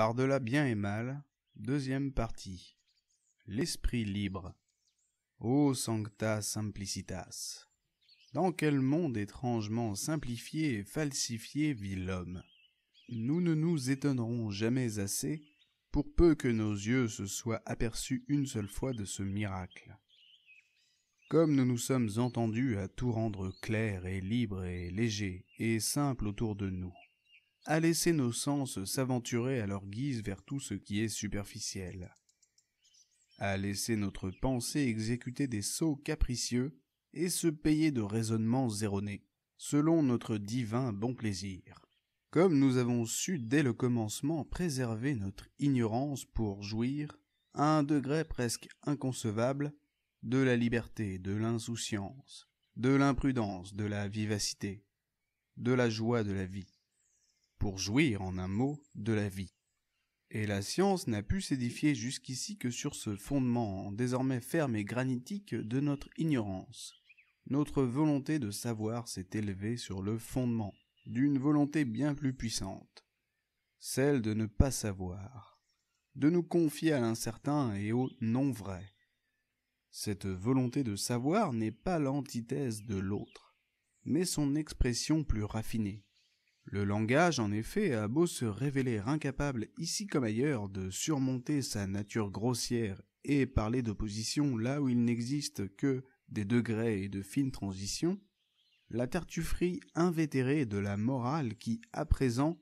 Par-delà bien et mal, deuxième partie. L'esprit libre. O sancta simplicitas. Dans quel monde étrangement simplifié et falsifié vit l'homme Nous ne nous étonnerons jamais assez, pour peu que nos yeux se soient aperçus une seule fois de ce miracle. Comme nous nous sommes entendus à tout rendre clair et libre et léger et simple autour de nous, à laisser nos sens s'aventurer à leur guise vers tout ce qui est superficiel, à laisser notre pensée exécuter des sauts capricieux et se payer de raisonnements erronés, selon notre divin bon plaisir. Comme nous avons su dès le commencement préserver notre ignorance pour jouir, à un degré presque inconcevable, de la liberté, de l'insouciance, de l'imprudence, de la vivacité, de la joie de la vie pour jouir en un mot de la vie. Et la science n'a pu s'édifier jusqu'ici que sur ce fondement désormais ferme et granitique de notre ignorance. Notre volonté de savoir s'est élevée sur le fondement d'une volonté bien plus puissante, celle de ne pas savoir, de nous confier à l'incertain et au non vrai. Cette volonté de savoir n'est pas l'antithèse de l'autre, mais son expression plus raffinée, le langage, en effet, a beau se révéler incapable, ici comme ailleurs, de surmonter sa nature grossière et parler d'opposition là où il n'existe que des degrés et de fines transitions, la tartufferie invétérée de la morale qui, à présent,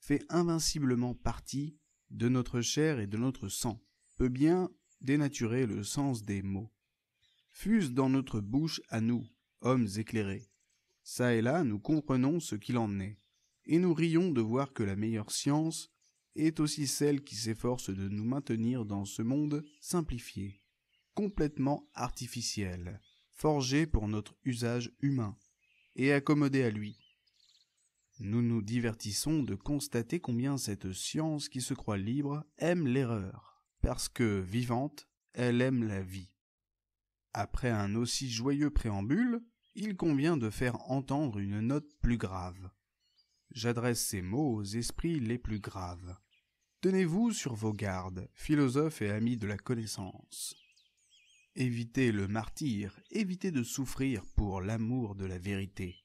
fait invinciblement partie de notre chair et de notre sang, peut bien dénaturer le sens des mots. Fuse dans notre bouche à nous, hommes éclairés. Ça et là, nous comprenons ce qu'il en est et nous rions de voir que la meilleure science est aussi celle qui s'efforce de nous maintenir dans ce monde simplifié, complètement artificiel, forgé pour notre usage humain, et accommodé à lui. Nous nous divertissons de constater combien cette science qui se croit libre aime l'erreur, parce que, vivante, elle aime la vie. Après un aussi joyeux préambule, il convient de faire entendre une note plus grave, J'adresse ces mots aux esprits les plus graves. Tenez-vous sur vos gardes, philosophes et amis de la connaissance. Évitez le martyre, évitez de souffrir pour l'amour de la vérité.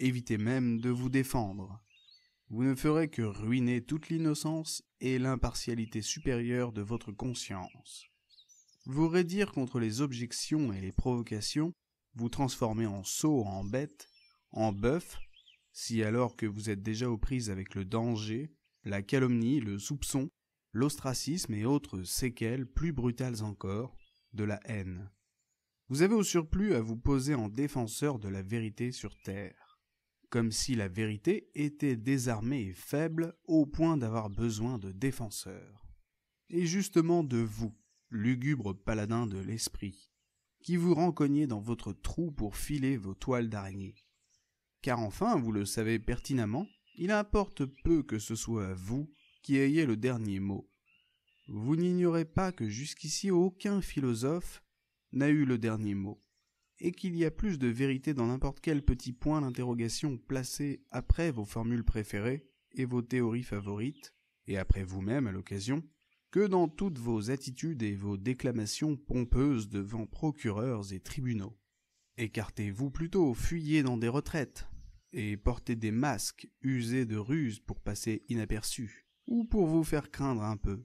Évitez même de vous défendre. Vous ne ferez que ruiner toute l'innocence et l'impartialité supérieure de votre conscience. Vous raidir contre les objections et les provocations, vous transformer en sot, en bête, en bœuf, si alors que vous êtes déjà aux prises avec le danger, la calomnie, le soupçon, l'ostracisme et autres séquelles plus brutales encore, de la haine. Vous avez au surplus à vous poser en défenseur de la vérité sur Terre, comme si la vérité était désarmée et faible au point d'avoir besoin de défenseurs. Et justement de vous, lugubre paladin de l'esprit, qui vous rencognez dans votre trou pour filer vos toiles d'araignée car enfin, vous le savez pertinemment, il importe peu que ce soit à vous qui ayez le dernier mot. Vous n'ignorez pas que jusqu'ici aucun philosophe n'a eu le dernier mot, et qu'il y a plus de vérité dans n'importe quel petit point d'interrogation placé après vos formules préférées et vos théories favorites, et après vous-même à l'occasion, que dans toutes vos attitudes et vos déclamations pompeuses devant procureurs et tribunaux. Écartez-vous plutôt, fuyez dans des retraites, et portez des masques usés de ruse pour passer inaperçus, ou pour vous faire craindre un peu.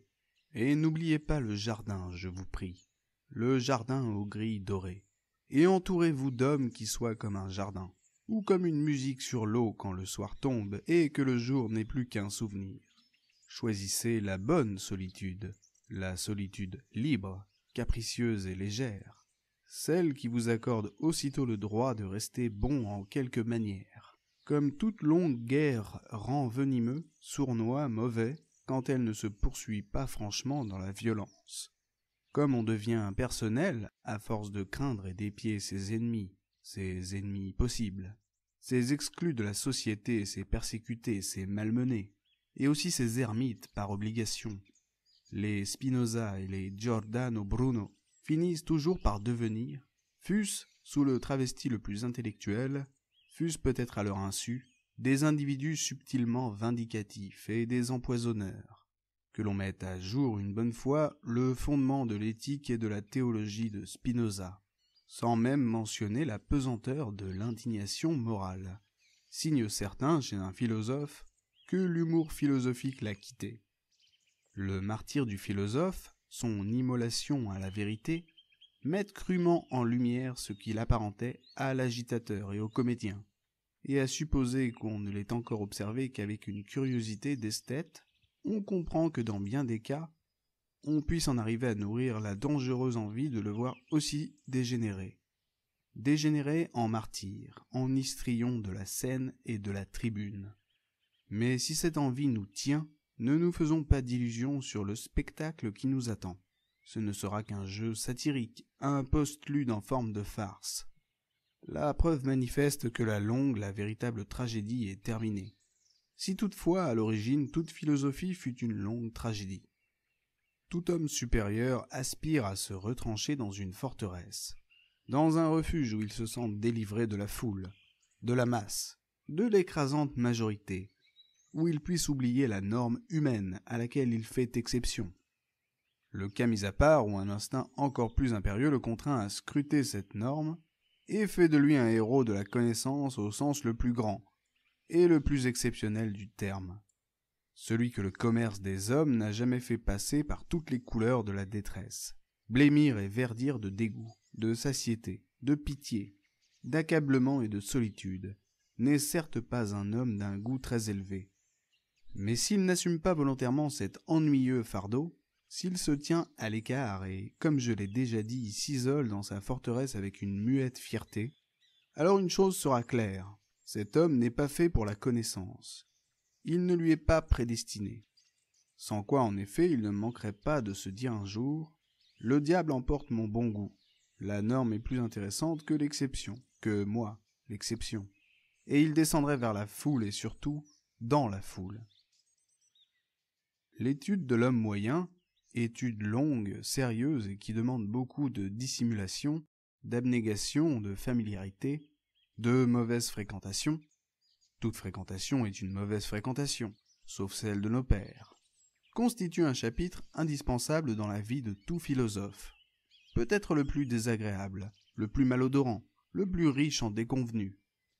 Et n'oubliez pas le jardin, je vous prie, le jardin aux grilles dorées, et entourez-vous d'hommes qui soient comme un jardin, ou comme une musique sur l'eau quand le soir tombe et que le jour n'est plus qu'un souvenir. Choisissez la bonne solitude, la solitude libre, capricieuse et légère, celle qui vous accorde aussitôt le droit de rester bon en quelque manière. Comme toute longue guerre rend venimeux, sournois, mauvais, quand elle ne se poursuit pas franchement dans la violence. Comme on devient impersonnel à force de craindre et d'épier ses ennemis, ses ennemis possibles, ses exclus de la société, ses persécutés, ses malmenés, et aussi ses ermites par obligation, les Spinoza et les Giordano Bruno finissent toujours par devenir, fût-ce sous le travesti le plus intellectuel, fusent peut-être à leur insu, des individus subtilement vindicatifs et des empoisonneurs, que l'on mette à jour une bonne fois le fondement de l'éthique et de la théologie de Spinoza, sans même mentionner la pesanteur de l'indignation morale, signe certain chez un philosophe que l'humour philosophique l'a quitté. Le martyr du philosophe, son immolation à la vérité, met crûment en lumière ce qu'il apparentait à l'agitateur et au comédien, et à supposer qu'on ne l'ait encore observé qu'avec une curiosité d'esthète, on comprend que dans bien des cas, on puisse en arriver à nourrir la dangereuse envie de le voir aussi dégénéré. Dégénéré en martyr, en histrion de la scène et de la tribune. Mais si cette envie nous tient, ne nous faisons pas d'illusions sur le spectacle qui nous attend. Ce ne sera qu'un jeu satirique, un lu en forme de farce, la preuve manifeste que la longue, la véritable tragédie est terminée. Si toutefois, à l'origine, toute philosophie fut une longue tragédie. Tout homme supérieur aspire à se retrancher dans une forteresse, dans un refuge où il se sent délivré de la foule, de la masse, de l'écrasante majorité, où il puisse oublier la norme humaine à laquelle il fait exception. Le cas mis à part où un instinct encore plus impérieux le contraint à scruter cette norme, et fait de lui un héros de la connaissance au sens le plus grand et le plus exceptionnel du terme, celui que le commerce des hommes n'a jamais fait passer par toutes les couleurs de la détresse, blêmir et verdir de dégoût, de satiété, de pitié, d'accablement et de solitude, n'est certes pas un homme d'un goût très élevé. Mais s'il n'assume pas volontairement cet ennuyeux fardeau, s'il se tient à l'écart et, comme je l'ai déjà dit, il s'isole dans sa forteresse avec une muette fierté, alors une chose sera claire. Cet homme n'est pas fait pour la connaissance. Il ne lui est pas prédestiné. Sans quoi, en effet, il ne manquerait pas de se dire un jour Le diable emporte mon bon goût. La norme est plus intéressante que l'exception, que moi, l'exception. Et il descendrait vers la foule et surtout dans la foule. L'étude de l'homme moyen, étude longue, sérieuse et qui demande beaucoup de dissimulation, d'abnégation, de familiarité, de mauvaise fréquentation. Toute fréquentation est une mauvaise fréquentation, sauf celle de nos pères, constitue un chapitre indispensable dans la vie de tout philosophe. Peut-être le plus désagréable, le plus malodorant, le plus riche en déconvenus.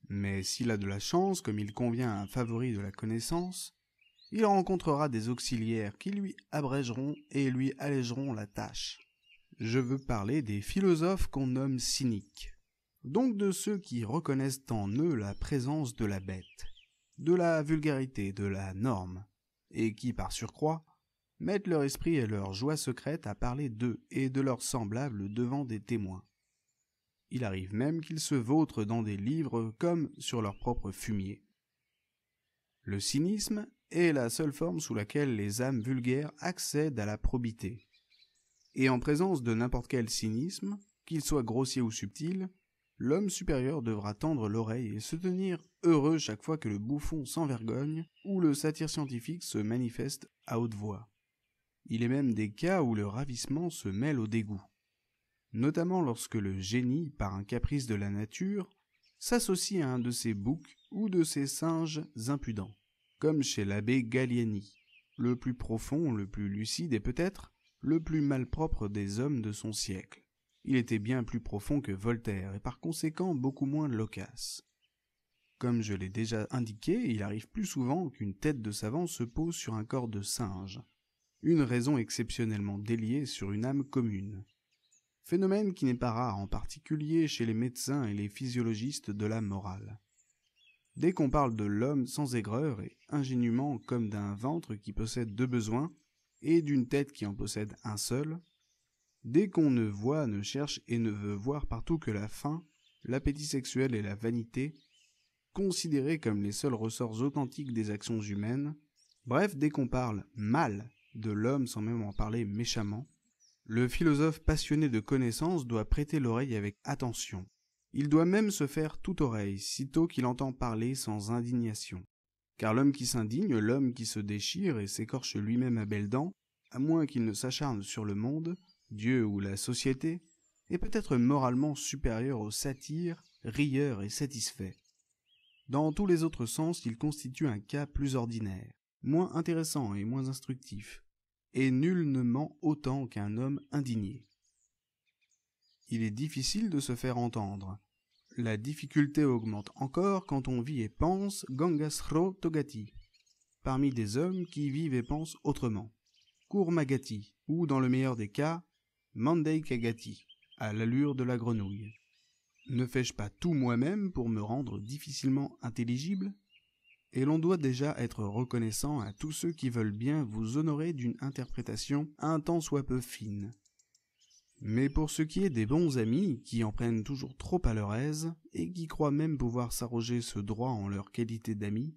Mais s'il a de la chance, comme il convient à un favori de la connaissance, il rencontrera des auxiliaires qui lui abrégeront et lui allégeront la tâche. Je veux parler des philosophes qu'on nomme cyniques, donc de ceux qui reconnaissent en eux la présence de la bête, de la vulgarité, de la norme, et qui, par surcroît, mettent leur esprit et leur joie secrète à parler d'eux et de leurs semblables devant des témoins. Il arrive même qu'ils se vautrent dans des livres comme sur leur propre fumier. Le cynisme est la seule forme sous laquelle les âmes vulgaires accèdent à la probité. Et en présence de n'importe quel cynisme, qu'il soit grossier ou subtil, l'homme supérieur devra tendre l'oreille et se tenir heureux chaque fois que le bouffon s'envergogne ou le satire scientifique se manifeste à haute voix. Il est même des cas où le ravissement se mêle au dégoût, notamment lorsque le génie, par un caprice de la nature, s'associe à un de ces boucs ou de ces singes impudents comme chez l'abbé Galliani, le plus profond, le plus lucide et peut-être le plus malpropre des hommes de son siècle. Il était bien plus profond que Voltaire et par conséquent beaucoup moins loquace. Comme je l'ai déjà indiqué, il arrive plus souvent qu'une tête de savant se pose sur un corps de singe, une raison exceptionnellement déliée sur une âme commune. Phénomène qui n'est pas rare en particulier chez les médecins et les physiologistes de la morale. Dès qu'on parle de l'homme sans aigreur et ingénument comme d'un ventre qui possède deux besoins et d'une tête qui en possède un seul, dès qu'on ne voit, ne cherche et ne veut voir partout que la faim, l'appétit sexuel et la vanité, considérés comme les seuls ressorts authentiques des actions humaines, bref, dès qu'on parle mal de l'homme sans même en parler méchamment, le philosophe passionné de connaissances doit prêter l'oreille avec attention. Il doit même se faire toute oreille, sitôt qu'il entend parler sans indignation. Car l'homme qui s'indigne, l'homme qui se déchire et s'écorche lui-même à belles dents, à moins qu'il ne s'acharne sur le monde, Dieu ou la société, est peut-être moralement supérieur au satyre, rieur et satisfait. Dans tous les autres sens, il constitue un cas plus ordinaire, moins intéressant et moins instructif, et nul ne ment autant qu'un homme indigné il est difficile de se faire entendre. La difficulté augmente encore quand on vit et pense Gangasro Togati, parmi des hommes qui vivent et pensent autrement, Kurmagati, ou dans le meilleur des cas, Mandeikagati, à l'allure de la grenouille. Ne fais-je pas tout moi-même pour me rendre difficilement intelligible Et l'on doit déjà être reconnaissant à tous ceux qui veulent bien vous honorer d'une interprétation un tant soit peu fine. Mais pour ce qui est des bons amis, qui en prennent toujours trop à leur aise, et qui croient même pouvoir s'arroger ce droit en leur qualité d'amis,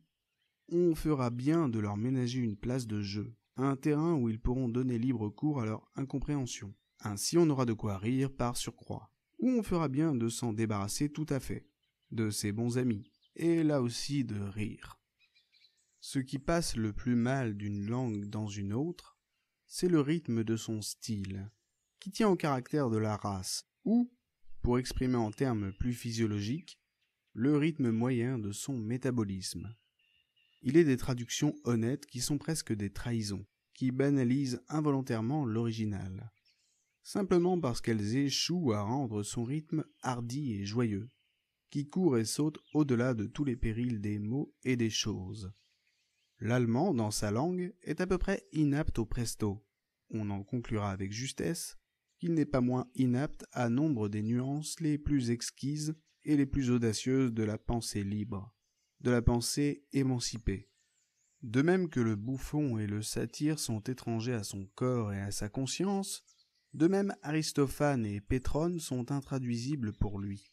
on fera bien de leur ménager une place de jeu, un terrain où ils pourront donner libre cours à leur incompréhension. Ainsi on aura de quoi rire par surcroît, ou on fera bien de s'en débarrasser tout à fait, de ses bons amis, et là aussi de rire. Ce qui passe le plus mal d'une langue dans une autre, c'est le rythme de son style, qui tient au caractère de la race, ou, pour exprimer en termes plus physiologiques, le rythme moyen de son métabolisme. Il est des traductions honnêtes qui sont presque des trahisons, qui banalisent involontairement l'original, simplement parce qu'elles échouent à rendre son rythme hardi et joyeux, qui court et saute au-delà de tous les périls des mots et des choses. L'allemand, dans sa langue, est à peu près inapte au presto. On en conclura avec justesse il n'est pas moins inapte à nombre des nuances les plus exquises et les plus audacieuses de la pensée libre, de la pensée émancipée. De même que le bouffon et le satyre sont étrangers à son corps et à sa conscience, de même Aristophane et Pétrone sont intraduisibles pour lui.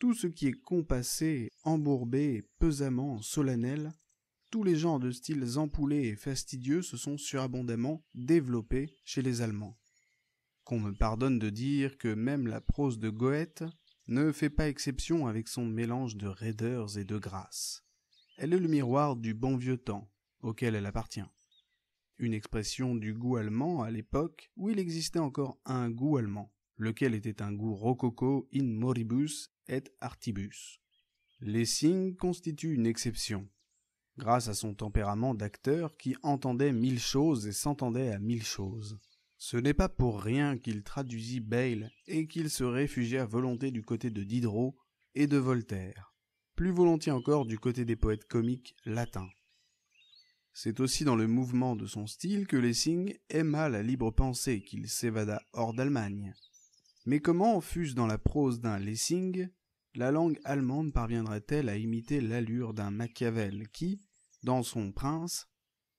Tout ce qui est compassé, embourbé, pesamment, solennel, tous les genres de styles ampoulés et fastidieux se sont surabondamment développés chez les Allemands qu'on me pardonne de dire que même la prose de Goethe ne fait pas exception avec son mélange de raideurs et de grâce. Elle est le miroir du bon vieux temps auquel elle appartient. Une expression du goût allemand à l'époque où il existait encore un goût allemand, lequel était un goût rococo in moribus et artibus. Lessing constitue une exception, grâce à son tempérament d'acteur qui entendait mille choses et s'entendait à mille choses. Ce n'est pas pour rien qu'il traduisit Bayle et qu'il se réfugia volontiers volonté du côté de Diderot et de Voltaire, plus volontiers encore du côté des poètes comiques latins. C'est aussi dans le mouvement de son style que Lessing aima la libre pensée qu'il s'évada hors d'Allemagne. Mais comment fût-ce dans la prose d'un Lessing, la langue allemande parviendrait-elle à imiter l'allure d'un Machiavel qui, dans son prince,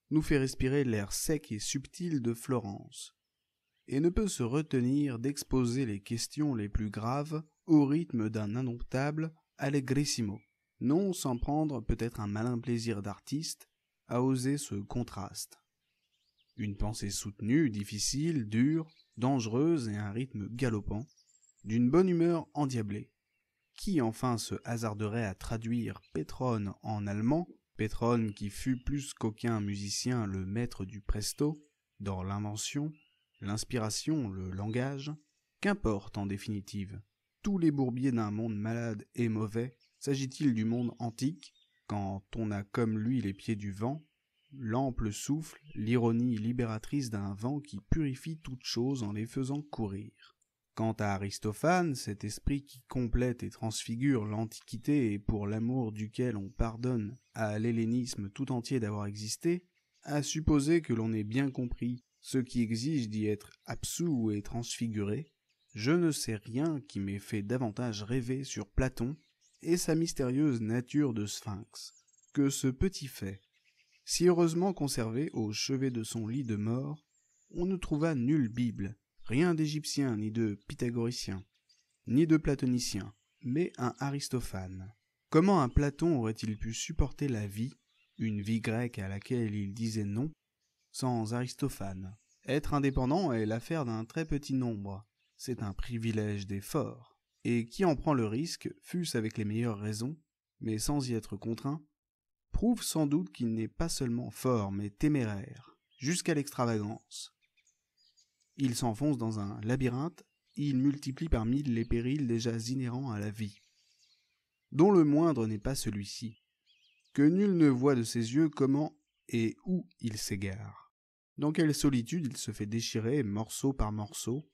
nous fait respirer l'air sec et subtil de Florence et ne peut se retenir d'exposer les questions les plus graves au rythme d'un indomptable allegrissimo, non sans prendre peut-être un malin plaisir d'artiste à oser ce contraste. Une pensée soutenue, difficile, dure, dangereuse et un rythme galopant, d'une bonne humeur endiablée. Qui enfin se hasarderait à traduire Pétrone en allemand, Pétrone qui fut plus qu'aucun musicien le maître du presto, dans l'invention, l'inspiration, le langage, qu'importe en définitive tous les bourbiers d'un monde malade et mauvais S'agit-il du monde antique, quand on a comme lui les pieds du vent, l'ample souffle, l'ironie libératrice d'un vent qui purifie toutes choses en les faisant courir Quant à Aristophane, cet esprit qui complète et transfigure l'Antiquité et pour l'amour duquel on pardonne à l'hellénisme tout entier d'avoir existé, a supposé que l'on ait bien compris ce qui exige d'y être absous et transfiguré, je ne sais rien qui m'ait fait davantage rêver sur Platon et sa mystérieuse nature de sphinx que ce petit fait. Si heureusement conservé au chevet de son lit de mort, on ne trouva nulle Bible, rien d'égyptien ni de pythagoricien, ni de platonicien, mais un Aristophane. Comment un Platon aurait-il pu supporter la vie, une vie grecque à laquelle il disait non, sans Aristophane, être indépendant est l'affaire d'un très petit nombre. C'est un privilège des forts. Et qui en prend le risque, fût-ce avec les meilleures raisons, mais sans y être contraint, prouve sans doute qu'il n'est pas seulement fort, mais téméraire, jusqu'à l'extravagance. Il s'enfonce dans un labyrinthe, il multiplie par mille les périls déjà inhérents à la vie, dont le moindre n'est pas celui-ci, que nul ne voit de ses yeux comment et où il s'égare. Dans quelle solitude il se fait déchirer morceau par morceau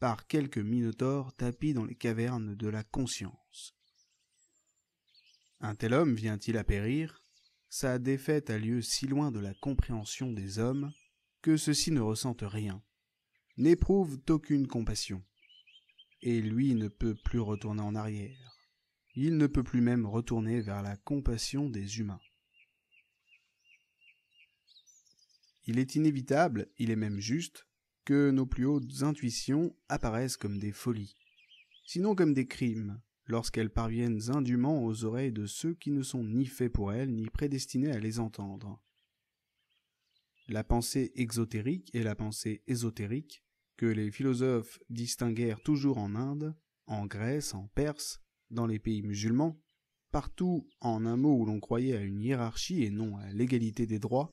par quelques minotaures tapis dans les cavernes de la conscience. Un tel homme vient-il à périr Sa défaite a lieu si loin de la compréhension des hommes que ceux-ci ne ressentent rien, n'éprouvent aucune compassion. Et lui ne peut plus retourner en arrière. Il ne peut plus même retourner vers la compassion des humains. Il est inévitable, il est même juste, que nos plus hautes intuitions apparaissent comme des folies, sinon comme des crimes, lorsqu'elles parviennent indûment aux oreilles de ceux qui ne sont ni faits pour elles, ni prédestinés à les entendre. La pensée exotérique et la pensée ésotérique, que les philosophes distinguèrent toujours en Inde, en Grèce, en Perse, dans les pays musulmans, partout en un mot où l'on croyait à une hiérarchie et non à l'égalité des droits,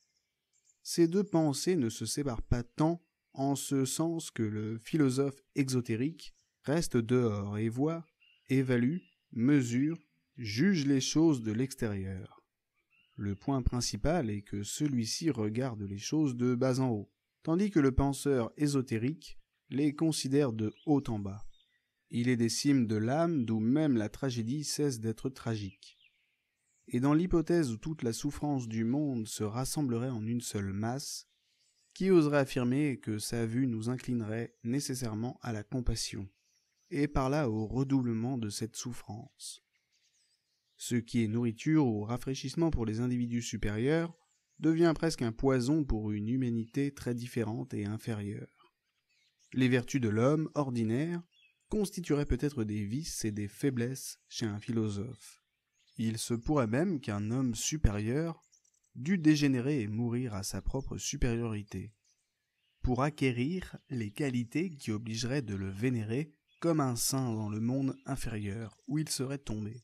ces deux pensées ne se séparent pas tant en ce sens que le philosophe exotérique reste dehors et voit, évalue, mesure, juge les choses de l'extérieur. Le point principal est que celui-ci regarde les choses de bas en haut, tandis que le penseur ésotérique les considère de haut en bas. Il est des cimes de l'âme d'où même la tragédie cesse d'être tragique et dans l'hypothèse où toute la souffrance du monde se rassemblerait en une seule masse, qui oserait affirmer que sa vue nous inclinerait nécessairement à la compassion, et par là au redoublement de cette souffrance Ce qui est nourriture ou rafraîchissement pour les individus supérieurs devient presque un poison pour une humanité très différente et inférieure. Les vertus de l'homme ordinaire constitueraient peut-être des vices et des faiblesses chez un philosophe il se pourrait même qu'un homme supérieur dût dégénérer et mourir à sa propre supériorité, pour acquérir les qualités qui obligeraient de le vénérer comme un saint dans le monde inférieur où il serait tombé.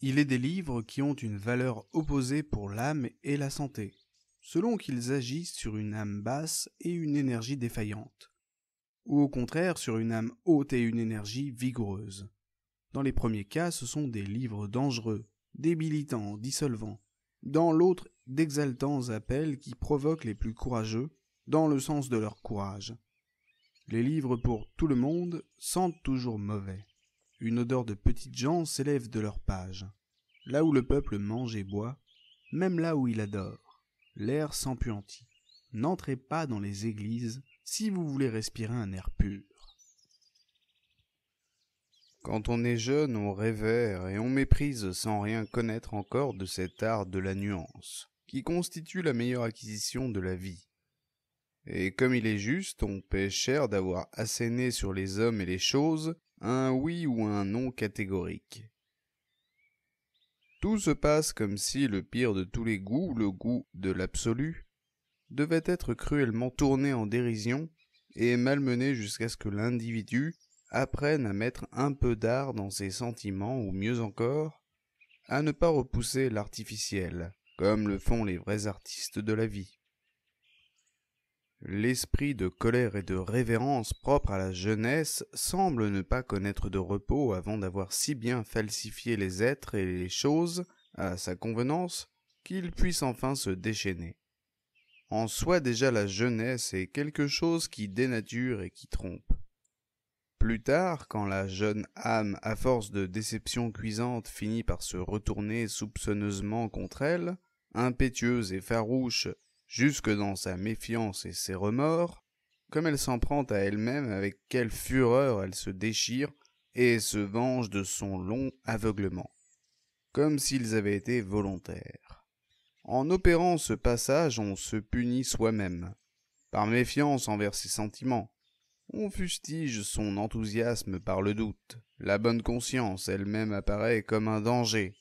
Il est des livres qui ont une valeur opposée pour l'âme et la santé, selon qu'ils agissent sur une âme basse et une énergie défaillante, ou au contraire sur une âme haute et une énergie vigoureuse. Dans les premiers cas, ce sont des livres dangereux, débilitants, dissolvants. Dans l'autre, d'exaltants appels qui provoquent les plus courageux, dans le sens de leur courage. Les livres pour tout le monde sentent toujours mauvais. Une odeur de petites gens s'élève de leurs pages. Là où le peuple mange et boit, même là où il adore, l'air s'empuantit. N'entrez pas dans les églises si vous voulez respirer un air pur. Quand on est jeune, on rêvère et on méprise sans rien connaître encore de cet art de la nuance, qui constitue la meilleure acquisition de la vie. Et comme il est juste, on paie cher d'avoir asséné sur les hommes et les choses un oui ou un non catégorique. Tout se passe comme si le pire de tous les goûts, le goût de l'absolu, devait être cruellement tourné en dérision et malmené jusqu'à ce que l'individu, apprennent à mettre un peu d'art dans ses sentiments ou mieux encore, à ne pas repousser l'artificiel, comme le font les vrais artistes de la vie. L'esprit de colère et de révérence propre à la jeunesse semble ne pas connaître de repos avant d'avoir si bien falsifié les êtres et les choses à sa convenance qu'il puisse enfin se déchaîner. En soi déjà la jeunesse est quelque chose qui dénature et qui trompe. Plus tard, quand la jeune âme, à force de déceptions cuisantes, finit par se retourner soupçonneusement contre elle, impétueuse et farouche jusque dans sa méfiance et ses remords, comme elle s'en prend à elle-même, avec quelle fureur elle se déchire et se venge de son long aveuglement, comme s'ils avaient été volontaires. En opérant ce passage, on se punit soi-même, par méfiance envers ses sentiments, on fustige son enthousiasme par le doute. La bonne conscience elle-même apparaît comme un danger,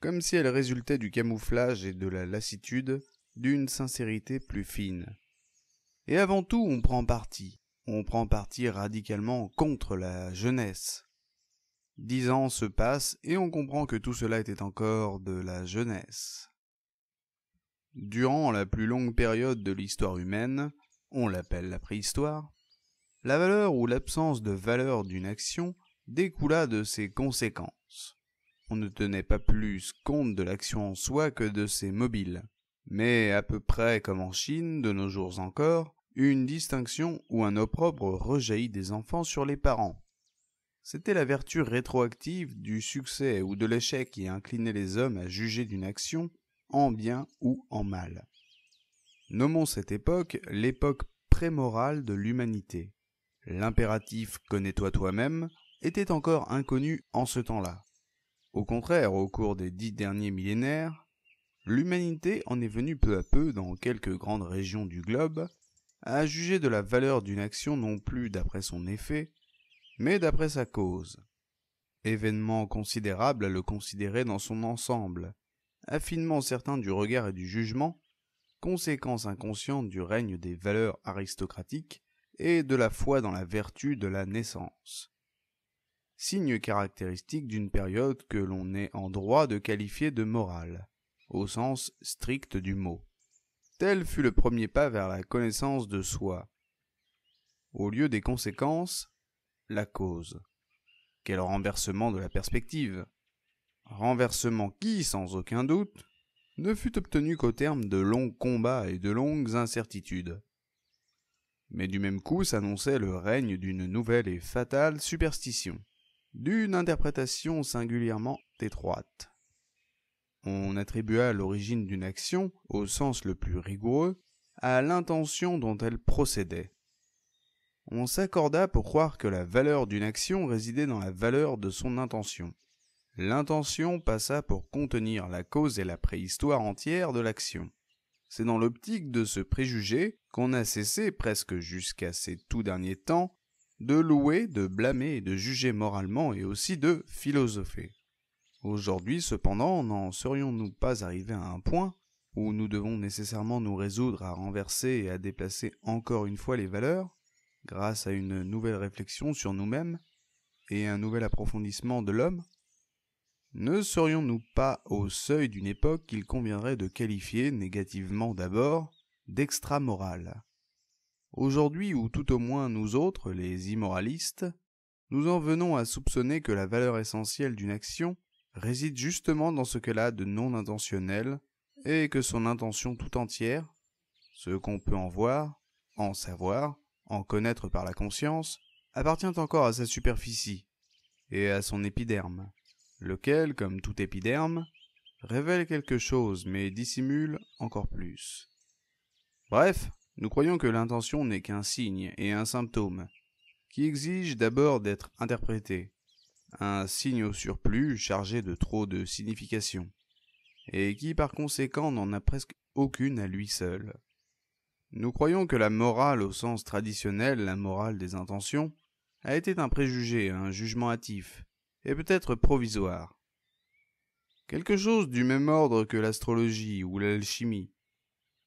comme si elle résultait du camouflage et de la lassitude, d'une sincérité plus fine. Et avant tout, on prend parti. On prend parti radicalement contre la jeunesse. Dix ans se passent et on comprend que tout cela était encore de la jeunesse. Durant la plus longue période de l'histoire humaine, on l'appelle la préhistoire, la valeur ou l'absence de valeur d'une action découla de ses conséquences. On ne tenait pas plus compte de l'action en soi que de ses mobiles. Mais à peu près comme en Chine, de nos jours encore, une distinction ou un opprobre rejaillit des enfants sur les parents. C'était la vertu rétroactive du succès ou de l'échec qui inclinait les hommes à juger d'une action en bien ou en mal. Nommons cette époque l'époque prémorale de l'humanité l'impératif connais-toi toi-même était encore inconnu en ce temps-là. Au contraire, au cours des dix derniers millénaires, l'humanité en est venue peu à peu, dans quelques grandes régions du globe, à juger de la valeur d'une action non plus d'après son effet, mais d'après sa cause. Événement considérable à le considérer dans son ensemble, affinement certain du regard et du jugement, conséquence inconsciente du règne des valeurs aristocratiques, et de la foi dans la vertu de la naissance. Signe caractéristique d'une période que l'on est en droit de qualifier de morale, au sens strict du mot. Tel fut le premier pas vers la connaissance de soi. Au lieu des conséquences, la cause. Quel renversement de la perspective. Renversement qui, sans aucun doute, ne fut obtenu qu'au terme de longs combats et de longues incertitudes. Mais du même coup s'annonçait le règne d'une nouvelle et fatale superstition, d'une interprétation singulièrement étroite. On attribua l'origine d'une action, au sens le plus rigoureux, à l'intention dont elle procédait. On s'accorda pour croire que la valeur d'une action résidait dans la valeur de son intention. L'intention passa pour contenir la cause et la préhistoire entière de l'action. C'est dans l'optique de ce préjugé qu'on a cessé, presque jusqu'à ces tout derniers temps, de louer, de blâmer et de juger moralement et aussi de philosopher. Aujourd'hui, cependant, n'en serions-nous pas arrivés à un point où nous devons nécessairement nous résoudre à renverser et à déplacer encore une fois les valeurs, grâce à une nouvelle réflexion sur nous-mêmes et un nouvel approfondissement de l'homme ne serions-nous pas au seuil d'une époque qu'il conviendrait de qualifier, négativement d'abord, dextra Aujourd'hui, ou tout au moins nous autres, les immoralistes, nous en venons à soupçonner que la valeur essentielle d'une action réside justement dans ce qu'elle a de non intentionnel, et que son intention tout entière, ce qu'on peut en voir, en savoir, en connaître par la conscience, appartient encore à sa superficie et à son épiderme lequel, comme tout épiderme, révèle quelque chose mais dissimule encore plus. Bref, nous croyons que l'intention n'est qu'un signe et un symptôme, qui exige d'abord d'être interprété, un signe au surplus chargé de trop de signification, et qui par conséquent n'en a presque aucune à lui seul. Nous croyons que la morale au sens traditionnel, la morale des intentions, a été un préjugé, un jugement hâtif, et peut-être provisoire. Quelque chose du même ordre que l'astrologie ou l'alchimie,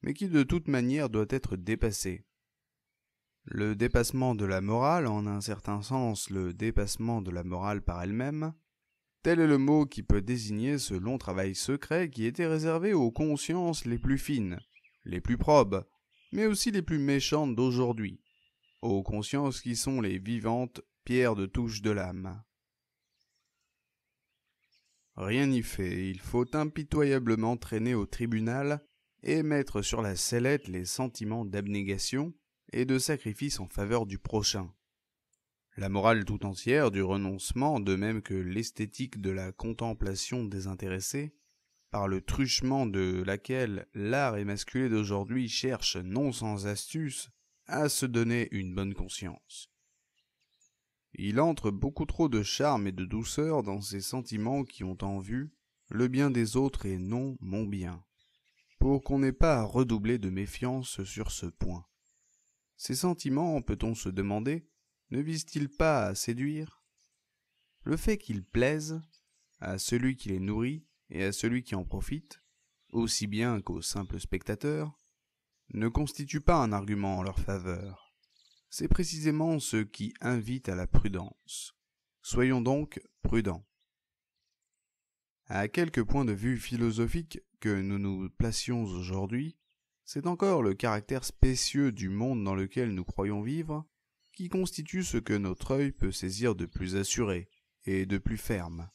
mais qui de toute manière doit être dépassé. Le dépassement de la morale, en un certain sens le dépassement de la morale par elle-même, tel est le mot qui peut désigner ce long travail secret qui était réservé aux consciences les plus fines, les plus probes, mais aussi les plus méchantes d'aujourd'hui, aux consciences qui sont les vivantes pierres de touche de l'âme. Rien n'y fait, il faut impitoyablement traîner au tribunal et mettre sur la sellette les sentiments d'abnégation et de sacrifice en faveur du prochain. La morale tout entière du renoncement, de même que l'esthétique de la contemplation désintéressée, par le truchement de laquelle l'art émasculé d'aujourd'hui cherche, non sans astuce, à se donner une bonne conscience. Il entre beaucoup trop de charme et de douceur dans ces sentiments qui ont en vue le bien des autres et non mon bien, pour qu'on n'ait pas à redoubler de méfiance sur ce point. Ces sentiments, peut-on se demander, ne visent-ils pas à séduire Le fait qu'ils plaisent à celui qui les nourrit et à celui qui en profite, aussi bien qu'au simple spectateur, ne constitue pas un argument en leur faveur. C'est précisément ce qui invite à la prudence. Soyons donc prudents. À quelques points de vue philosophiques que nous nous placions aujourd'hui, c'est encore le caractère spécieux du monde dans lequel nous croyons vivre qui constitue ce que notre œil peut saisir de plus assuré et de plus ferme.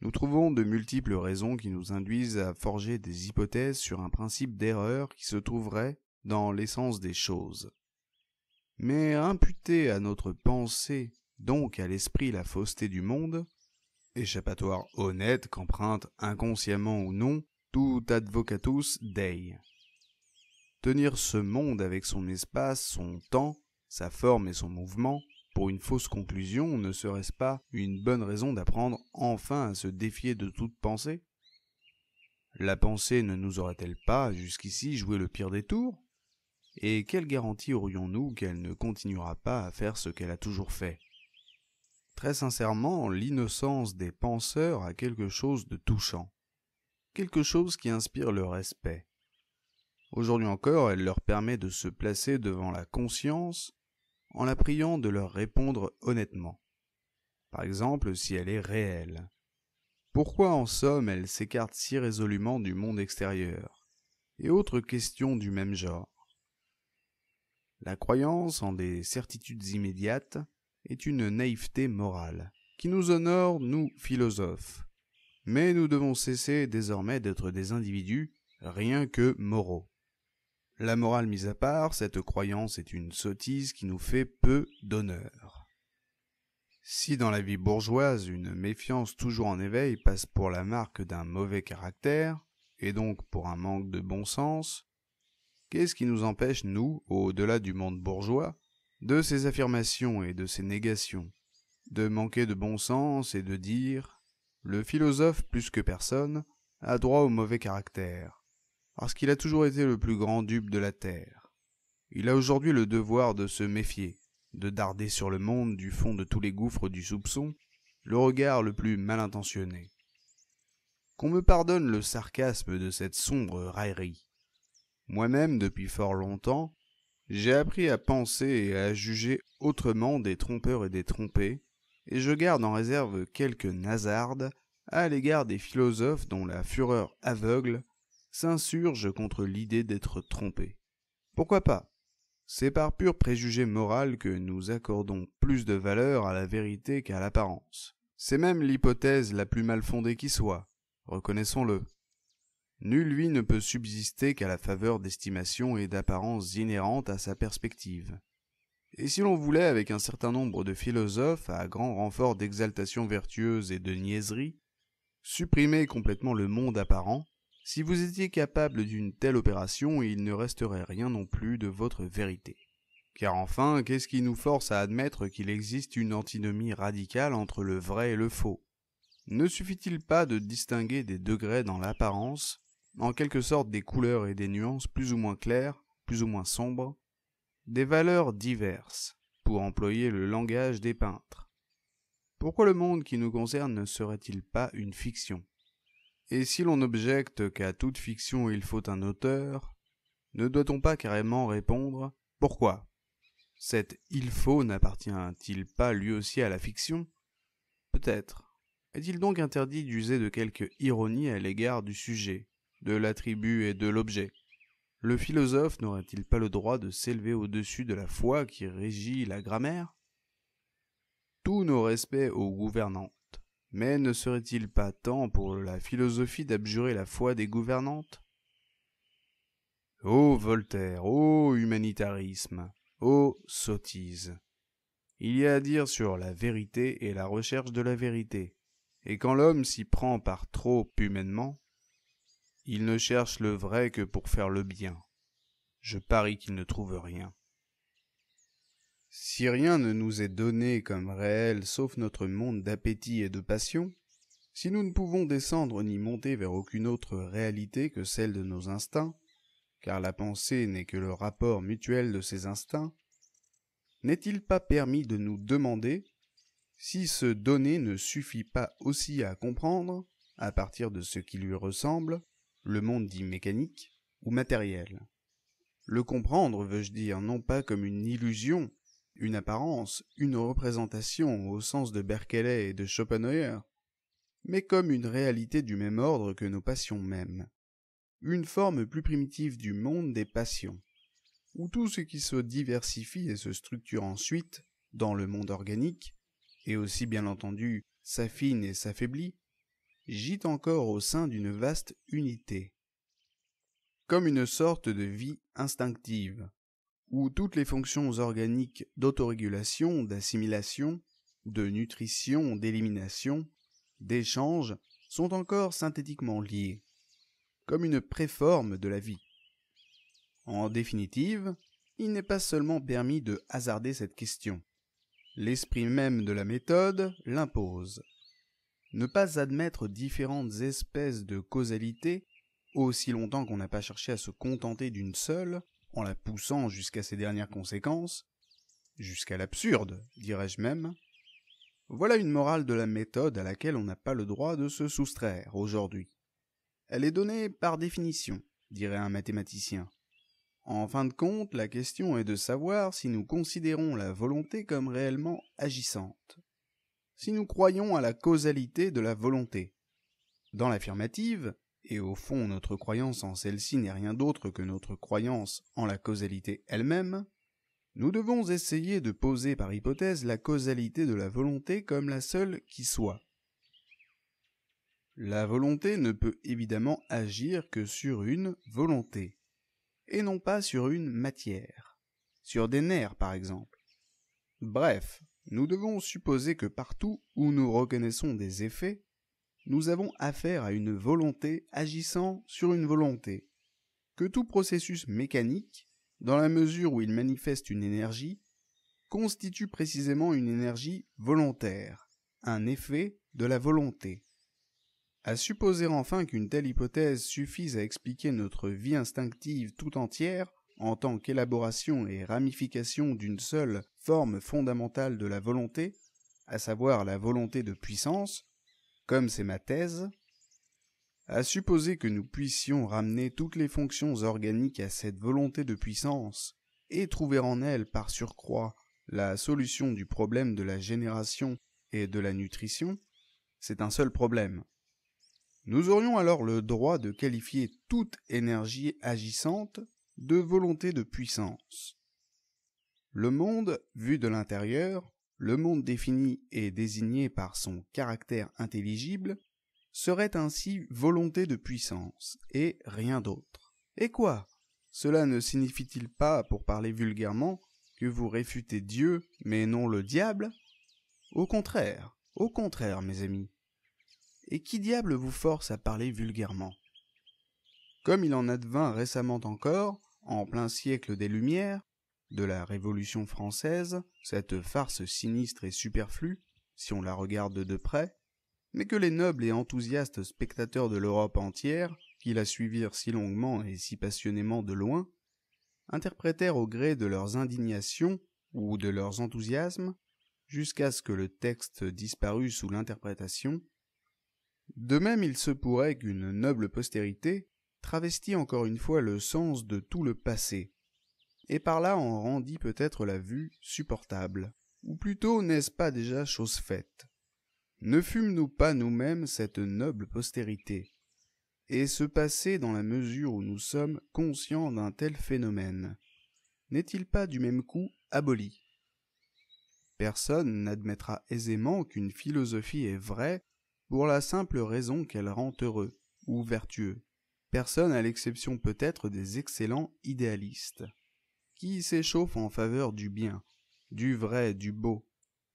Nous trouvons de multiples raisons qui nous induisent à forger des hypothèses sur un principe d'erreur qui se trouverait dans l'essence des choses. Mais imputer à notre pensée, donc à l'esprit, la fausseté du monde, échappatoire honnête qu'emprunte inconsciemment ou non tout advocatus Dei. Tenir ce monde avec son espace, son temps, sa forme et son mouvement, pour une fausse conclusion, ne serait-ce pas une bonne raison d'apprendre enfin à se défier de toute pensée La pensée ne nous aurait-elle pas jusqu'ici joué le pire des tours et quelle garantie aurions-nous qu'elle ne continuera pas à faire ce qu'elle a toujours fait Très sincèrement, l'innocence des penseurs a quelque chose de touchant, quelque chose qui inspire le respect. Aujourd'hui encore, elle leur permet de se placer devant la conscience en la priant de leur répondre honnêtement. Par exemple, si elle est réelle. Pourquoi en somme elle s'écarte si résolument du monde extérieur Et autres questions du même genre. La croyance en des certitudes immédiates est une naïveté morale, qui nous honore, nous, philosophes. Mais nous devons cesser désormais d'être des individus rien que moraux. La morale mise à part, cette croyance est une sottise qui nous fait peu d'honneur. Si dans la vie bourgeoise une méfiance toujours en éveil passe pour la marque d'un mauvais caractère, et donc pour un manque de bon sens, Qu'est-ce qui nous empêche, nous, au-delà du monde bourgeois, de ces affirmations et de ces négations, de manquer de bon sens et de dire Le philosophe, plus que personne, a droit au mauvais caractère, parce qu'il a toujours été le plus grand dupe de la terre. Il a aujourd'hui le devoir de se méfier, de darder sur le monde du fond de tous les gouffres du soupçon le regard le plus mal intentionné. Qu'on me pardonne le sarcasme de cette sombre raillerie, moi-même, depuis fort longtemps, j'ai appris à penser et à juger autrement des trompeurs et des trompés, et je garde en réserve quelques nazardes à l'égard des philosophes dont la fureur aveugle s'insurge contre l'idée d'être trompé. Pourquoi pas C'est par pur préjugé moral que nous accordons plus de valeur à la vérité qu'à l'apparence. C'est même l'hypothèse la plus mal fondée qui soit, reconnaissons-le. Nul, lui, ne peut subsister qu'à la faveur d'estimations et d'apparences inhérentes à sa perspective. Et si l'on voulait, avec un certain nombre de philosophes, à grand renfort d'exaltation vertueuse et de niaiserie, supprimer complètement le monde apparent, si vous étiez capable d'une telle opération, il ne resterait rien non plus de votre vérité. Car enfin, qu'est-ce qui nous force à admettre qu'il existe une antinomie radicale entre le vrai et le faux Ne suffit-il pas de distinguer des degrés dans l'apparence en quelque sorte des couleurs et des nuances plus ou moins claires, plus ou moins sombres, des valeurs diverses, pour employer le langage des peintres. Pourquoi le monde qui nous concerne ne serait-il pas une fiction Et si l'on objecte qu'à toute fiction il faut un auteur, ne doit-on pas carrément répondre pourquoi Cet il faut n'appartient-il pas lui aussi à la fiction Peut-être. Est-il donc interdit d'user de quelque ironie à l'égard du sujet de l'attribut et de l'objet. Le philosophe n'aurait-il pas le droit de s'élever au-dessus de la foi qui régit la grammaire Tous nos respects aux gouvernantes. Mais ne serait-il pas temps pour la philosophie d'abjurer la foi des gouvernantes Ô Voltaire, ô humanitarisme, ô sottise Il y a à dire sur la vérité et la recherche de la vérité. Et quand l'homme s'y prend par trop humainement, il ne cherche le vrai que pour faire le bien. Je parie qu'il ne trouve rien. Si rien ne nous est donné comme réel sauf notre monde d'appétit et de passion, si nous ne pouvons descendre ni monter vers aucune autre réalité que celle de nos instincts, car la pensée n'est que le rapport mutuel de ces instincts, n'est-il pas permis de nous demander si ce donné ne suffit pas aussi à comprendre, à partir de ce qui lui ressemble, le monde dit mécanique ou matériel. Le comprendre, veux-je dire, non pas comme une illusion, une apparence, une représentation au sens de Berkeley et de Schopenhauer, mais comme une réalité du même ordre que nos passions mêmes, une forme plus primitive du monde des passions, où tout ce qui se diversifie et se structure ensuite dans le monde organique, et aussi bien entendu s'affine et s'affaiblit, gît encore au sein d'une vaste unité, comme une sorte de vie instinctive, où toutes les fonctions organiques d'autorégulation, d'assimilation, de nutrition, d'élimination, d'échange sont encore synthétiquement liées, comme une préforme de la vie. En définitive, il n'est pas seulement permis de hasarder cette question. L'esprit même de la méthode l'impose. Ne pas admettre différentes espèces de causalité, aussi longtemps qu'on n'a pas cherché à se contenter d'une seule, en la poussant jusqu'à ses dernières conséquences, jusqu'à l'absurde, dirais-je même, voilà une morale de la méthode à laquelle on n'a pas le droit de se soustraire aujourd'hui. Elle est donnée par définition, dirait un mathématicien. En fin de compte, la question est de savoir si nous considérons la volonté comme réellement agissante si nous croyons à la causalité de la volonté. Dans l'affirmative, et au fond notre croyance en celle-ci n'est rien d'autre que notre croyance en la causalité elle-même, nous devons essayer de poser par hypothèse la causalité de la volonté comme la seule qui soit. La volonté ne peut évidemment agir que sur une volonté, et non pas sur une matière, sur des nerfs par exemple. Bref, nous devons supposer que partout où nous reconnaissons des effets, nous avons affaire à une volonté agissant sur une volonté, que tout processus mécanique, dans la mesure où il manifeste une énergie, constitue précisément une énergie volontaire, un effet de la volonté. À supposer enfin qu'une telle hypothèse suffise à expliquer notre vie instinctive tout entière, en tant qu'élaboration et ramification d'une seule forme fondamentale de la volonté, à savoir la volonté de puissance, comme c'est ma thèse, à supposer que nous puissions ramener toutes les fonctions organiques à cette volonté de puissance et trouver en elle par surcroît la solution du problème de la génération et de la nutrition, c'est un seul problème. Nous aurions alors le droit de qualifier toute énergie agissante de volonté de puissance. Le monde, vu de l'intérieur, le monde défini et désigné par son caractère intelligible, serait ainsi volonté de puissance, et rien d'autre. Et quoi Cela ne signifie-t-il pas, pour parler vulgairement, que vous réfutez Dieu, mais non le diable Au contraire, au contraire, mes amis. Et qui diable vous force à parler vulgairement comme il en advint récemment encore, en plein siècle des Lumières, de la Révolution française, cette farce sinistre et superflue, si on la regarde de près, mais que les nobles et enthousiastes spectateurs de l'Europe entière, qui la suivirent si longuement et si passionnément de loin, interprétèrent au gré de leurs indignations ou de leurs enthousiasmes, jusqu'à ce que le texte disparût sous l'interprétation. De même il se pourrait qu'une noble postérité, travestit encore une fois le sens de tout le passé, et par là en rendit peut-être la vue supportable. Ou plutôt n'est-ce pas déjà chose faite Ne fûmes-nous pas nous-mêmes cette noble postérité Et ce passé dans la mesure où nous sommes conscients d'un tel phénomène N'est-il pas du même coup aboli Personne n'admettra aisément qu'une philosophie est vraie pour la simple raison qu'elle rend heureux ou vertueux personne à l'exception peut-être des excellents idéalistes, qui s'échauffent en faveur du bien, du vrai, du beau,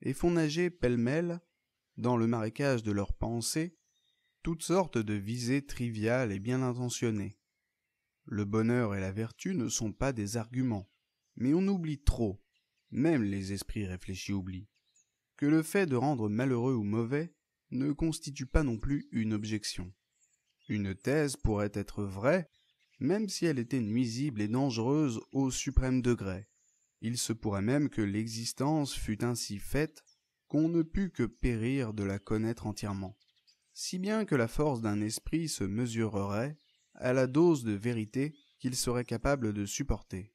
et font nager pêle-mêle, dans le marécage de leurs pensées, toutes sortes de visées triviales et bien intentionnées. Le bonheur et la vertu ne sont pas des arguments, mais on oublie trop, même les esprits réfléchis oublient, que le fait de rendre malheureux ou mauvais ne constitue pas non plus une objection. Une thèse pourrait être vraie, même si elle était nuisible et dangereuse au suprême degré. Il se pourrait même que l'existence fût ainsi faite qu'on ne pût que périr de la connaître entièrement. Si bien que la force d'un esprit se mesurerait à la dose de vérité qu'il serait capable de supporter,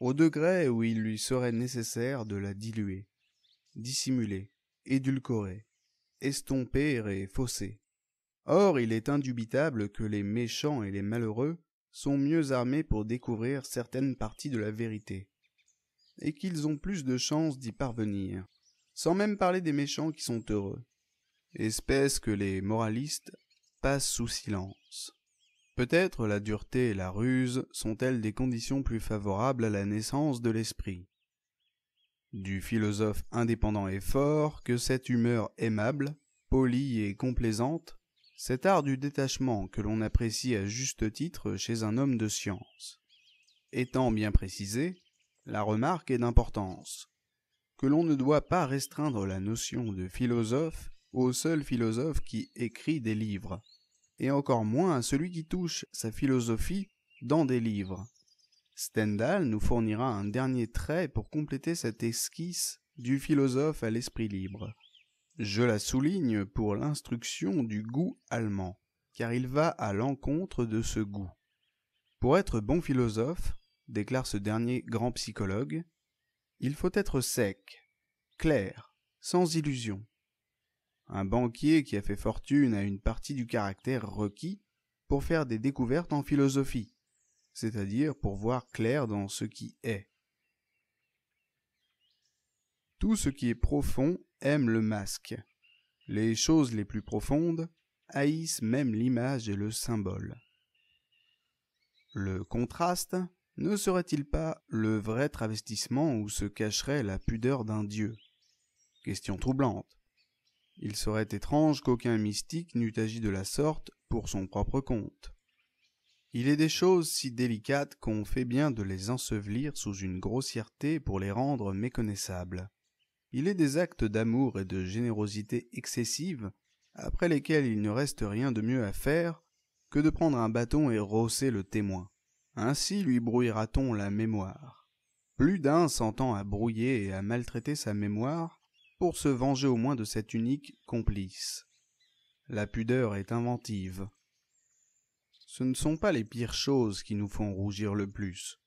au degré où il lui serait nécessaire de la diluer, dissimuler, édulcorer, estomper et fausser. Or il est indubitable que les méchants et les malheureux sont mieux armés pour découvrir certaines parties de la vérité, et qu'ils ont plus de chances d'y parvenir, sans même parler des méchants qui sont heureux, espèce que les moralistes passent sous silence. Peut-être la dureté et la ruse sont-elles des conditions plus favorables à la naissance de l'esprit. Du philosophe indépendant et fort que cette humeur aimable, polie et complaisante cet art du détachement que l'on apprécie à juste titre chez un homme de science. Étant bien précisé, la remarque est d'importance, que l'on ne doit pas restreindre la notion de philosophe au seul philosophe qui écrit des livres, et encore moins à celui qui touche sa philosophie dans des livres. Stendhal nous fournira un dernier trait pour compléter cette esquisse du philosophe à l'esprit libre. Je la souligne pour l'instruction du goût allemand, car il va à l'encontre de ce goût. Pour être bon philosophe, déclare ce dernier grand psychologue, il faut être sec, clair, sans illusion. Un banquier qui a fait fortune a une partie du caractère requis pour faire des découvertes en philosophie, c'est-à-dire pour voir clair dans ce qui est. Tout ce qui est profond Aime le masque. Les choses les plus profondes haïssent même l'image et le symbole. Le contraste ne serait-il pas le vrai travestissement où se cacherait la pudeur d'un dieu Question troublante. Il serait étrange qu'aucun mystique n'eût agi de la sorte pour son propre compte. Il est des choses si délicates qu'on fait bien de les ensevelir sous une grossièreté pour les rendre méconnaissables. Il est des actes d'amour et de générosité excessives, après lesquels il ne reste rien de mieux à faire que de prendre un bâton et rosser le témoin. Ainsi lui brouillera-t-on la mémoire. Plus d'un s'entend à brouiller et à maltraiter sa mémoire pour se venger au moins de cet unique complice. La pudeur est inventive. Ce ne sont pas les pires choses qui nous font rougir le plus.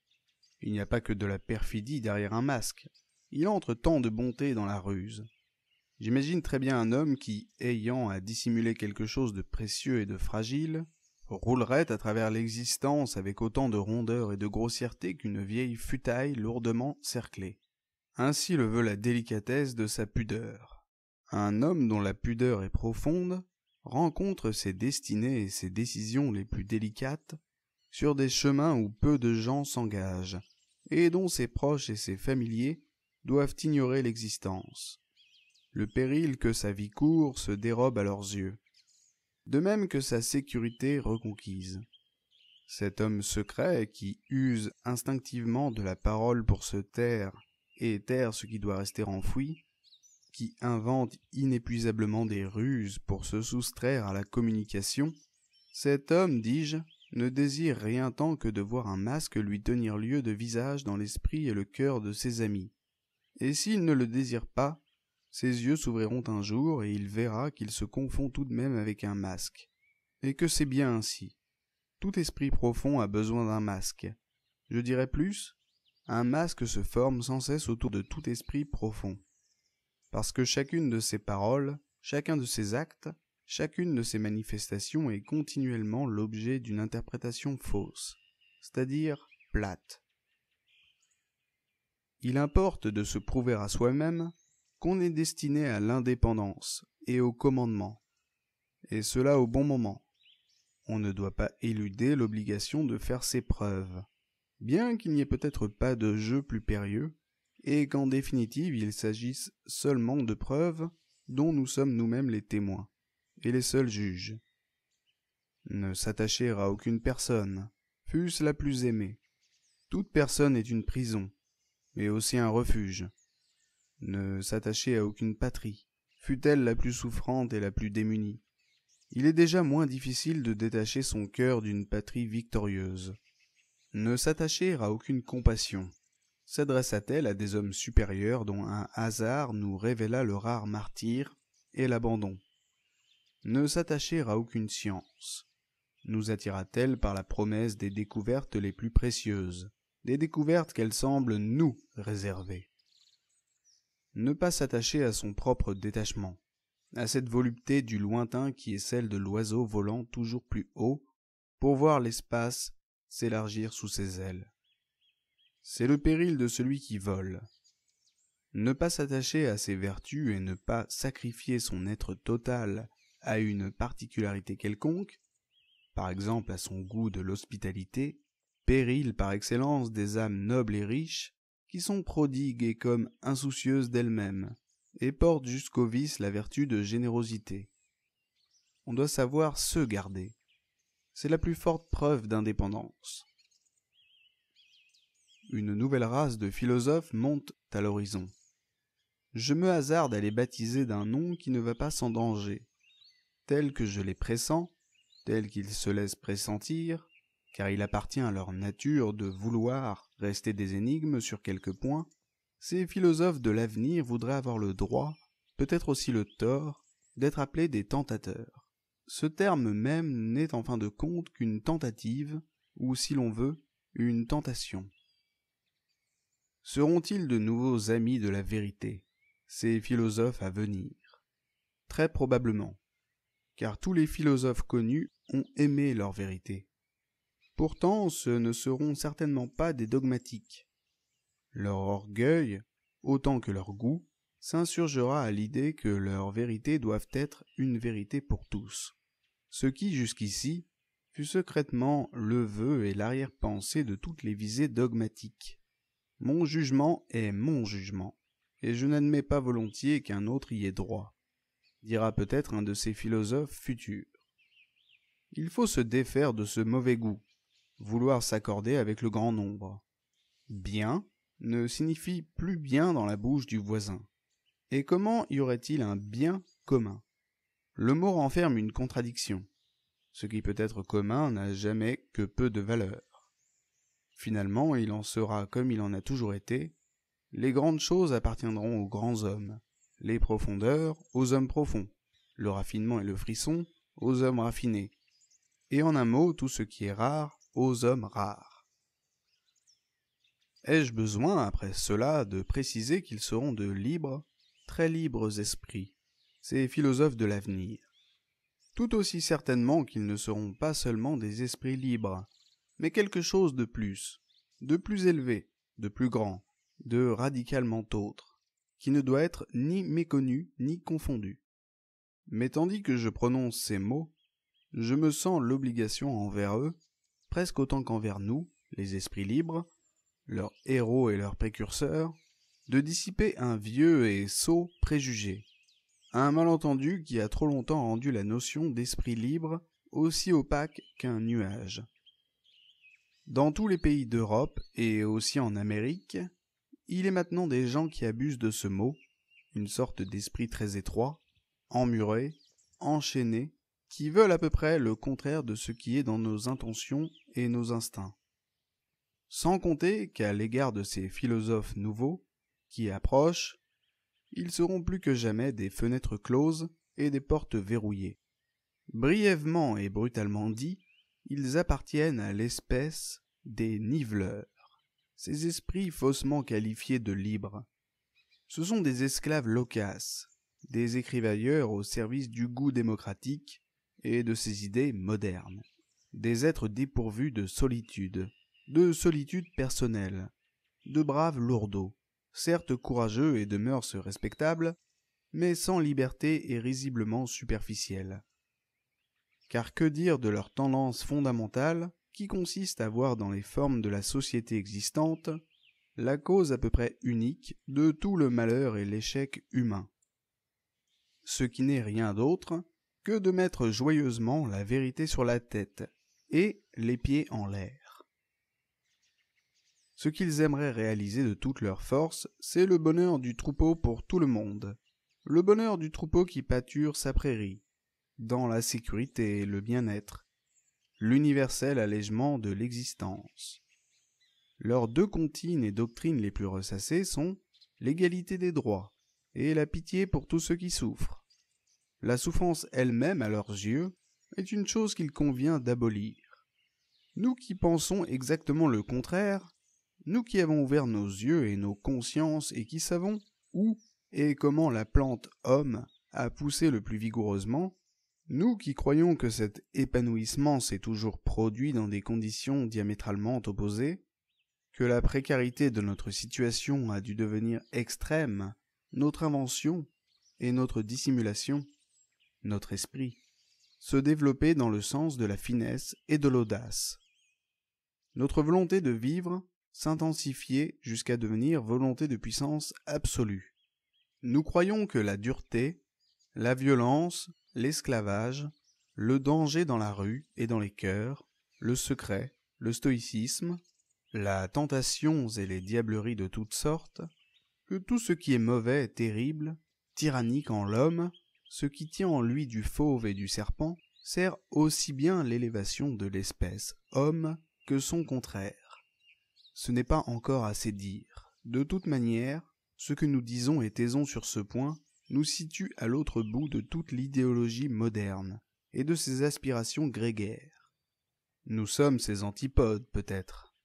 Il n'y a pas que de la perfidie derrière un masque. Il entre tant de bonté dans la ruse. J'imagine très bien un homme qui, ayant à dissimuler quelque chose de précieux et de fragile, roulerait à travers l'existence avec autant de rondeur et de grossièreté qu'une vieille futaille lourdement cerclée. Ainsi le veut la délicatesse de sa pudeur. Un homme dont la pudeur est profonde rencontre ses destinées et ses décisions les plus délicates sur des chemins où peu de gens s'engagent, et dont ses proches et ses familiers doivent ignorer l'existence. Le péril que sa vie court se dérobe à leurs yeux, de même que sa sécurité reconquise. Cet homme secret qui use instinctivement de la parole pour se taire et taire ce qui doit rester enfoui, qui invente inépuisablement des ruses pour se soustraire à la communication, cet homme, dis-je, ne désire rien tant que de voir un masque lui tenir lieu de visage dans l'esprit et le cœur de ses amis, et s'il ne le désire pas, ses yeux s'ouvriront un jour et il verra qu'il se confond tout de même avec un masque. Et que c'est bien ainsi. Tout esprit profond a besoin d'un masque. Je dirais plus, un masque se forme sans cesse autour de tout esprit profond. Parce que chacune de ses paroles, chacun de ses actes, chacune de ses manifestations est continuellement l'objet d'une interprétation fausse, c'est-à-dire plate, il importe de se prouver à soi-même qu'on est destiné à l'indépendance et au commandement, et cela au bon moment. On ne doit pas éluder l'obligation de faire ses preuves, bien qu'il n'y ait peut-être pas de jeu plus périlleux, et qu'en définitive il s'agisse seulement de preuves dont nous sommes nous-mêmes les témoins et les seuls juges. Ne s'attacher à aucune personne, fût-ce la plus aimée. Toute personne est une prison, mais aussi un refuge. Ne s'attacher à aucune patrie, fût-elle la plus souffrante et la plus démunie. Il est déjà moins difficile de détacher son cœur d'une patrie victorieuse. Ne s'attacher à aucune compassion. S'adressa-t-elle à des hommes supérieurs dont un hasard nous révéla le rare martyr et l'abandon Ne s'attacher à aucune science. Nous attira-t-elle par la promesse des découvertes les plus précieuses des découvertes qu'elle semble nous réserver. Ne pas s'attacher à son propre détachement, à cette volupté du lointain qui est celle de l'oiseau volant toujours plus haut pour voir l'espace s'élargir sous ses ailes. C'est le péril de celui qui vole. Ne pas s'attacher à ses vertus et ne pas sacrifier son être total à une particularité quelconque, par exemple à son goût de l'hospitalité, péril par excellence des âmes nobles et riches, qui sont prodigues et comme insoucieuses d'elles-mêmes, et portent jusqu'au vice la vertu de générosité. On doit savoir se garder. C'est la plus forte preuve d'indépendance. Une nouvelle race de philosophes monte à l'horizon. Je me hasarde à les baptiser d'un nom qui ne va pas sans danger, tel que je les pressens, tel qu'ils se laissent pressentir, car il appartient à leur nature de vouloir rester des énigmes sur quelques points, ces philosophes de l'avenir voudraient avoir le droit, peut-être aussi le tort, d'être appelés des tentateurs. Ce terme même n'est en fin de compte qu'une tentative, ou si l'on veut, une tentation. Seront-ils de nouveaux amis de la vérité, ces philosophes à venir Très probablement, car tous les philosophes connus ont aimé leur vérité, Pourtant, ce ne seront certainement pas des dogmatiques. Leur orgueil, autant que leur goût, s'insurgera à l'idée que leurs vérités doivent être une vérité pour tous. Ce qui, jusqu'ici, fut secrètement le vœu et l'arrière-pensée de toutes les visées dogmatiques. Mon jugement est mon jugement, et je n'admets pas volontiers qu'un autre y ait droit, dira peut-être un de ces philosophes futurs. Il faut se défaire de ce mauvais goût, vouloir s'accorder avec le grand nombre. Bien ne signifie plus bien dans la bouche du voisin. Et comment y aurait-il un bien commun Le mot renferme une contradiction. Ce qui peut être commun n'a jamais que peu de valeur. Finalement, il en sera comme il en a toujours été. Les grandes choses appartiendront aux grands hommes, les profondeurs aux hommes profonds, le raffinement et le frisson aux hommes raffinés. Et en un mot, tout ce qui est rare aux hommes rares. Ai-je besoin, après cela, de préciser qu'ils seront de libres, très libres esprits, ces philosophes de l'avenir Tout aussi certainement qu'ils ne seront pas seulement des esprits libres, mais quelque chose de plus, de plus élevé, de plus grand, de radicalement autre, qui ne doit être ni méconnu ni confondu. Mais tandis que je prononce ces mots, je me sens l'obligation envers eux presque autant qu'envers nous, les esprits libres, leurs héros et leurs précurseurs, de dissiper un vieux et sot préjugé, un malentendu qui a trop longtemps rendu la notion d'esprit libre aussi opaque qu'un nuage. Dans tous les pays d'Europe et aussi en Amérique, il est maintenant des gens qui abusent de ce mot, une sorte d'esprit très étroit, emmuré, enchaîné, qui veulent à peu près le contraire de ce qui est dans nos intentions et nos instincts. Sans compter qu'à l'égard de ces philosophes nouveaux, qui approchent, ils seront plus que jamais des fenêtres closes et des portes verrouillées. Brièvement et brutalement dit, ils appartiennent à l'espèce des niveleurs, ces esprits faussement qualifiés de libres. Ce sont des esclaves loquaces, des écrivailleurs au service du goût démocratique, et de ces idées modernes. Des êtres dépourvus de solitude, de solitude personnelle, de braves lourdeaux, certes courageux et de mœurs respectables, mais sans liberté et risiblement superficielle. Car que dire de leur tendance fondamentale, qui consiste à voir dans les formes de la société existante la cause à peu près unique de tout le malheur et l'échec humain. Ce qui n'est rien d'autre que de mettre joyeusement la vérité sur la tête et les pieds en l'air. Ce qu'ils aimeraient réaliser de toute leur force, c'est le bonheur du troupeau pour tout le monde, le bonheur du troupeau qui pâture sa prairie, dans la sécurité et le bien-être, l'universel allègement de l'existence. Leurs deux comptines et doctrines les plus ressassées sont l'égalité des droits et la pitié pour tous ceux qui souffrent. La souffrance elle-même, à leurs yeux, est une chose qu'il convient d'abolir. Nous qui pensons exactement le contraire, nous qui avons ouvert nos yeux et nos consciences et qui savons où et comment la plante homme a poussé le plus vigoureusement, nous qui croyons que cet épanouissement s'est toujours produit dans des conditions diamétralement opposées, que la précarité de notre situation a dû devenir extrême, notre invention et notre dissimulation notre esprit, se développer dans le sens de la finesse et de l'audace. Notre volonté de vivre s'intensifier jusqu'à devenir volonté de puissance absolue. Nous croyons que la dureté, la violence, l'esclavage, le danger dans la rue et dans les cœurs, le secret, le stoïcisme, la tentation et les diableries de toutes sortes, que tout ce qui est mauvais, terrible, tyrannique en l'homme, ce qui tient en lui du fauve et du serpent sert aussi bien l'élévation de l'espèce homme que son contraire. Ce n'est pas encore assez dire. De toute manière, ce que nous disons et taisons sur ce point nous situe à l'autre bout de toute l'idéologie moderne et de ses aspirations grégaires. Nous sommes ses antipodes, peut-être.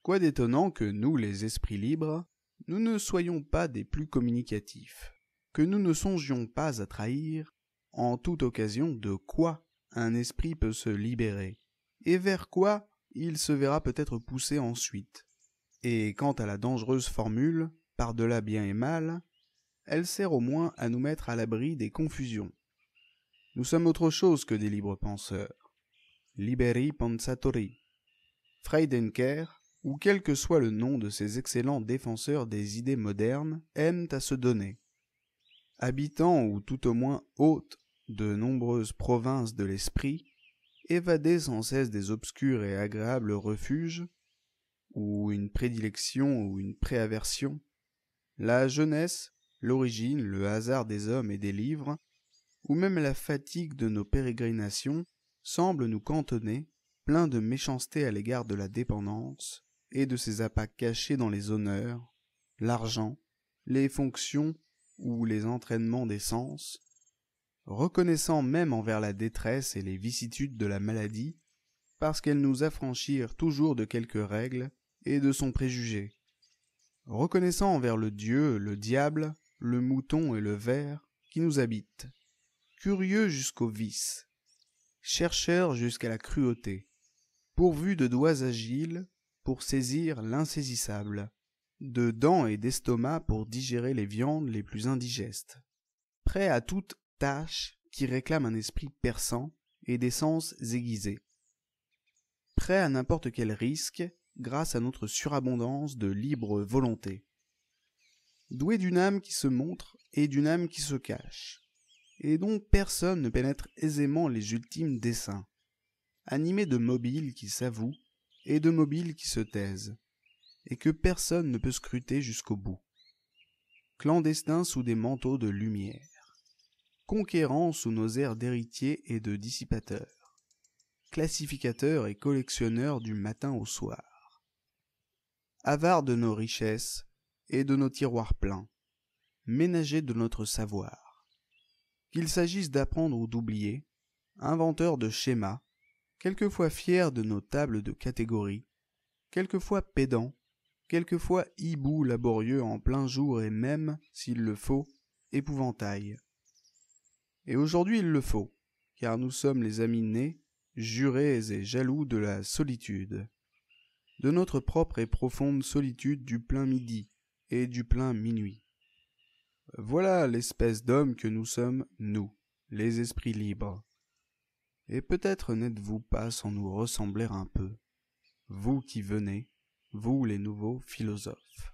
Quoi d'étonnant que nous, les esprits libres, nous ne soyons pas des plus communicatifs que nous ne songions pas à trahir, en toute occasion de quoi un esprit peut se libérer, et vers quoi il se verra peut-être poussé ensuite. Et quant à la dangereuse formule, par-delà bien et mal, elle sert au moins à nous mettre à l'abri des confusions. Nous sommes autre chose que des libres penseurs. Liberi pensatori. Freidenker, ou quel que soit le nom de ces excellents défenseurs des idées modernes, aiment à se donner habitant ou tout au moins hôte de nombreuses provinces de l'esprit, évadés sans cesse des obscurs et agréables refuges, ou une prédilection ou une préaversion, la jeunesse, l'origine, le hasard des hommes et des livres, ou même la fatigue de nos pérégrinations, semblent nous cantonner, pleins de méchanceté à l'égard de la dépendance, et de ses appâts cachés dans les honneurs, l'argent, les fonctions ou les entraînements des sens, reconnaissant même envers la détresse et les vicissitudes de la maladie, parce qu'elles nous affranchirent toujours de quelques règles et de son préjugé, reconnaissant envers le Dieu, le diable, le mouton et le ver qui nous habitent, curieux jusqu'au vice, chercheurs jusqu'à la cruauté, pourvus de doigts agiles pour saisir l'insaisissable, de dents et d'estomac pour digérer les viandes les plus indigestes. Prêt à toute tâche qui réclame un esprit perçant et des sens aiguisés. Prêt à n'importe quel risque grâce à notre surabondance de libre volonté. Doué d'une âme qui se montre et d'une âme qui se cache, et dont personne ne pénètre aisément les ultimes desseins. Animé de mobiles qui s'avouent et de mobiles qui se taisent et que personne ne peut scruter jusqu'au bout. Clandestins sous des manteaux de lumière. Conquérants sous nos airs d'héritiers et de dissipateurs. Classificateurs et collectionneurs du matin au soir. Avares de nos richesses et de nos tiroirs pleins. Ménagers de notre savoir. Qu'il s'agisse d'apprendre ou d'oublier, inventeurs de schémas, quelquefois fiers de nos tables de catégories, quelquefois pédants, quelquefois hibou laborieux en plein jour et même, s'il le faut, épouvantail. Et aujourd'hui il le faut, car nous sommes les amis nés, jurés et jaloux de la solitude, de notre propre et profonde solitude du plein midi et du plein minuit. Voilà l'espèce d'homme que nous sommes, nous, les esprits libres. Et peut-être n'êtes-vous pas sans nous ressembler un peu, vous qui venez, vous les nouveaux philosophes